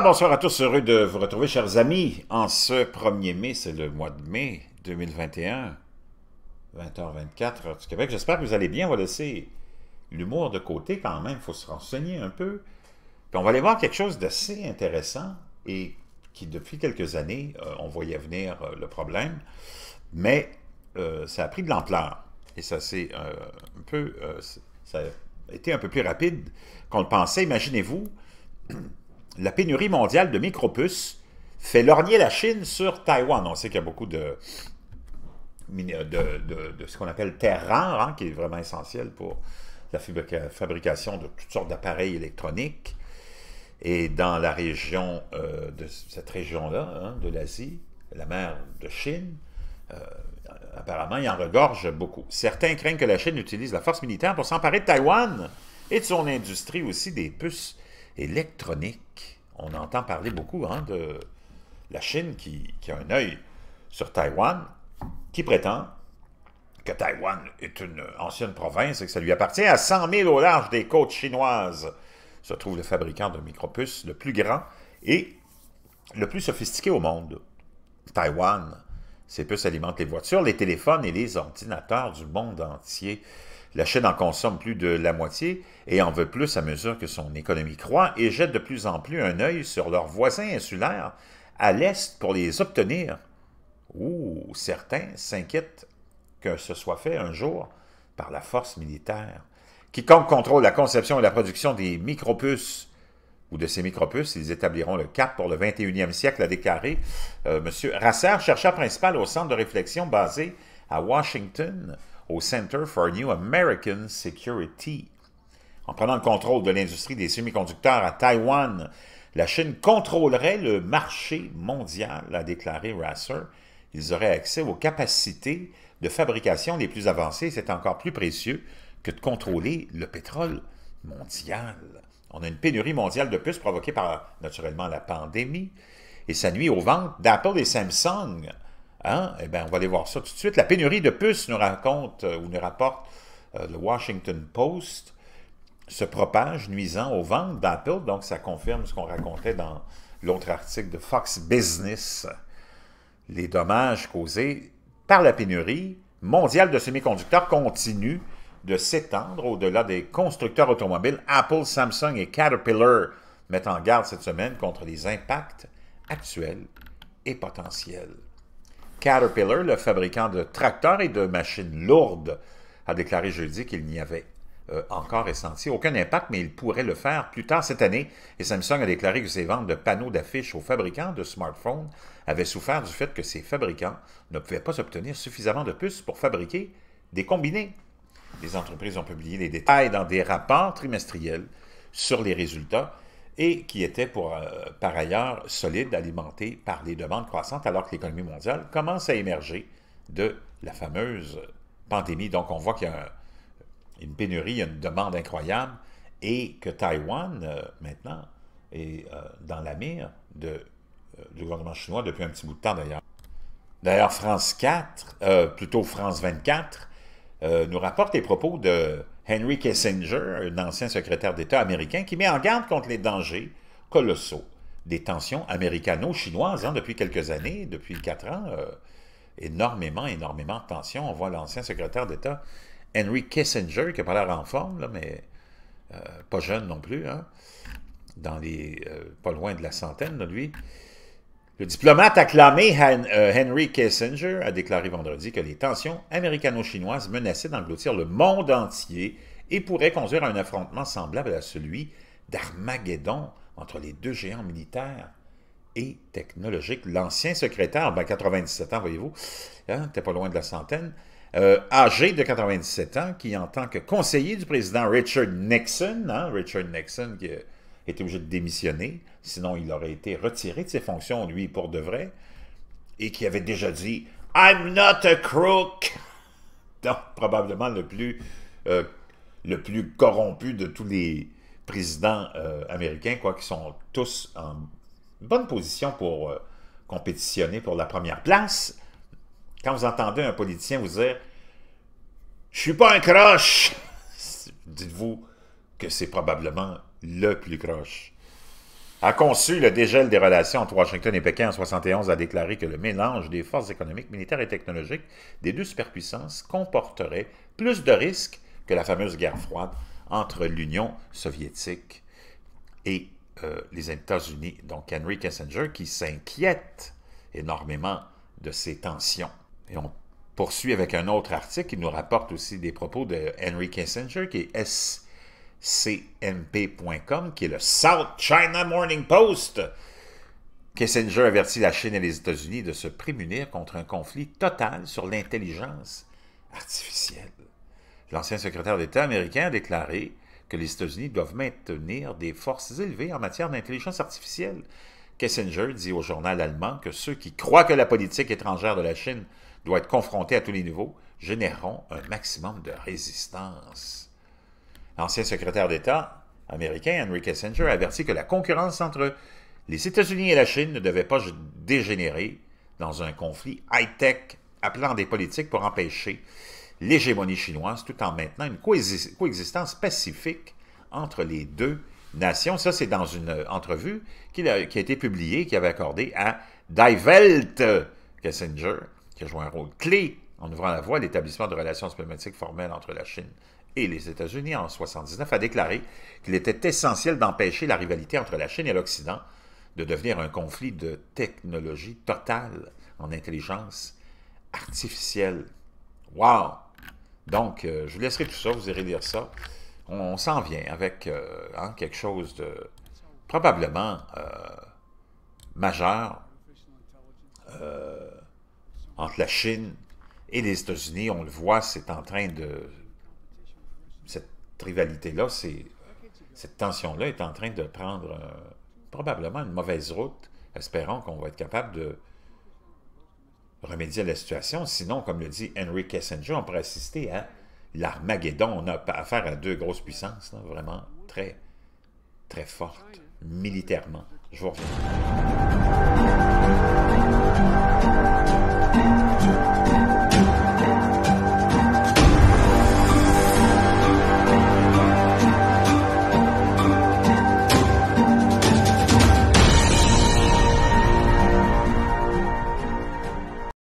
bonsoir à tous, heureux de vous retrouver, chers amis, en ce 1er mai, c'est le mois de mai 2021, 20h24 du Québec. J'espère que vous allez bien, on va laisser l'humour de côté quand même, il faut se renseigner un peu. on va aller voir quelque chose d'assez intéressant et qui, depuis quelques années, euh, on voyait venir euh, le problème, mais euh, ça a pris de l'ampleur et ça un peu... ça a été un peu plus rapide qu'on le pensait, imaginez-vous la pénurie mondiale de micropuces fait lorgner la Chine sur Taïwan. On sait qu'il y a beaucoup de, de, ce qu'on appelle terre rare, hein, qui est vraiment essentiel pour la fabrication de toutes sortes d'appareils électroniques. Et dans la région, euh, de cette région-là, hein, de l'Asie, la mer de Chine, euh, apparemment, il en regorge beaucoup. Certains craignent que la Chine utilise la force militaire pour s'emparer de Taïwan et de son industrie aussi des puces électroniques on entend parler beaucoup hein, de la Chine qui, a un œil sur Taïwan, qui prétend que Taïwan est une ancienne province et que ça lui appartient. À 100 000 au large des côtes chinoises se trouve le fabricant de micropuces le plus grand et le plus sophistiqué au monde. Taïwan ces puces alimentent les voitures, les téléphones et les ordinateurs du monde entier. La Chine en consomme plus de la moitié et en veut plus à mesure que son économie croît et jette de plus en plus un œil sur leurs voisins insulaires à l'est pour les obtenir. Ou certains s'inquiètent que ce soit fait un jour par la force militaire. Quiconque contrôle la conception et la production des micropuces ou de ces micropuces. Ils établiront le cap pour le 21e siècle, a déclaré euh, M. Rasser, chercheur principal au centre de réflexion basé à Washington, au Center for New American Security. En prenant le contrôle de l'industrie des semi-conducteurs à Taïwan, la Chine contrôlerait le marché mondial, a déclaré Rasser. Ils auraient accès aux capacités de fabrication les plus avancées. C'est encore plus précieux que de contrôler le pétrole mondial. On a une pénurie mondiale de puces provoquée par, naturellement, la pandémie. Et ça nuit aux ventes d'Apple et Samsung. Hein? Eh bien, on va aller voir ça tout de suite. La pénurie de puces nous raconte euh, ou nous rapporte euh, le Washington Post se propage nuisant aux ventes d'Apple. Donc, ça confirme ce qu'on racontait dans l'autre article de Fox Business. Les dommages causés par la pénurie mondiale de semi-conducteurs continuent de s'étendre au-delà des constructeurs automobiles. Apple, Samsung et Caterpillar mettent en garde cette semaine contre les impacts actuels et potentiels. Caterpillar, le fabricant de tracteurs et de machines lourdes, a déclaré jeudi qu'il n'y avait euh, encore ressenti aucun impact, mais il pourrait le faire plus tard cette année. Et Samsung a déclaré que ses ventes de panneaux d'affiches aux fabricants de smartphones avaient souffert du fait que ces fabricants ne pouvaient pas obtenir suffisamment de puces pour fabriquer des combinés les entreprises ont publié les détails dans des rapports trimestriels sur les résultats et qui étaient pour, euh, par ailleurs solides, alimentés par des demandes croissantes alors que l'économie mondiale commence à émerger de la fameuse pandémie. Donc on voit qu'il y a une pénurie, une demande incroyable et que Taïwan, euh, maintenant, est euh, dans la mire du gouvernement chinois depuis un petit bout de temps d'ailleurs. D'ailleurs, France 4, plutôt France 24, euh, nous rapporte les propos de Henry Kissinger, un ancien secrétaire d'État américain, qui met en garde contre les dangers colossaux des tensions américano-chinoises hein, depuis quelques années, depuis quatre ans. Euh, énormément, énormément de tensions. On voit l'ancien secrétaire d'État Henry Kissinger, qui n'a pas l'air en forme, mais euh, pas jeune non plus, hein, dans les, pas loin de la centaine, de lui, le diplomate acclamé euh, Henry Kissinger a déclaré vendredi que les tensions américano-chinoises menaçaient d'engloutir le monde entier et pourraient conduire à un affrontement semblable à celui d'Armageddon entre les deux géants militaires et technologiques. L'ancien secrétaire, ben 97 ans, voyez-vous, hein, pas loin de la centaine, euh, âgé de 97 ans, qui en tant que conseiller du président Richard Nixon, hein, Richard Nixon qui euh, était obligé de démissionner, sinon il aurait été retiré de ses fonctions, lui, pour de vrai, et qui avait déjà dit « I'm not a crook !» Donc, probablement le plus, euh, le plus corrompu de tous les présidents euh, américains, quoi, qui sont tous en bonne position pour euh, compétitionner pour la première place. Quand vous entendez un politicien vous dire « Je suis pas un croche !» Dites-vous que c'est probablement le plus croche. A conçu le dégel des relations entre Washington et Pékin en 1971, a déclaré que le mélange des forces économiques, militaires et technologiques des deux superpuissances comporterait plus de risques que la fameuse guerre froide entre l'Union soviétique et euh, les États-Unis. Donc Henry Kissinger qui s'inquiète énormément de ces tensions. Et on poursuit avec un autre article qui nous rapporte aussi des propos de Henry Kissinger qui est cmp.com, qui est le South China Morning Post. Kissinger avertit la Chine et les États-Unis de se prémunir contre un conflit total sur l'intelligence artificielle. L'ancien secrétaire d'État américain a déclaré que les États-Unis doivent maintenir des forces élevées en matière d'intelligence artificielle. Kissinger dit au journal allemand que ceux qui croient que la politique étrangère de la Chine doit être confrontée à tous les niveaux généreront un maximum de résistance. L'ancien secrétaire d'État américain Henry Kissinger a averti que la concurrence entre les États-Unis et la Chine ne devait pas dégénérer dans un conflit high-tech appelant des politiques pour empêcher l'hégémonie chinoise tout en maintenant une coexistence pacifique entre les deux nations. Ça, c'est dans une euh, entrevue qui a, été publiée, qui avait accordé à Die Kissinger, qui a joué un rôle clé en ouvrant la voie à l'établissement de relations diplomatiques formelles entre la Chine et les États-Unis en 1979, a déclaré qu'il était essentiel d'empêcher la rivalité entre la Chine et l'Occident de devenir un conflit de technologie totale en intelligence artificielle. Wow! Donc, euh, je vous laisserai tout ça, vous irez lire ça. On, s'en vient avec euh, hein, quelque chose de probablement euh, majeur entre la Chine et les États-Unis, on le voit, c'est en train de... Cette rivalité-là, cette tension-là est en train de prendre euh, probablement une mauvaise route. Espérons qu'on va être capable de remédier à la situation. Sinon, comme le dit Henry Kissinger, on pourrait assister à l'Armageddon. On a affaire à deux grosses puissances, vraiment très, très fortes militairement. Je vous remercie.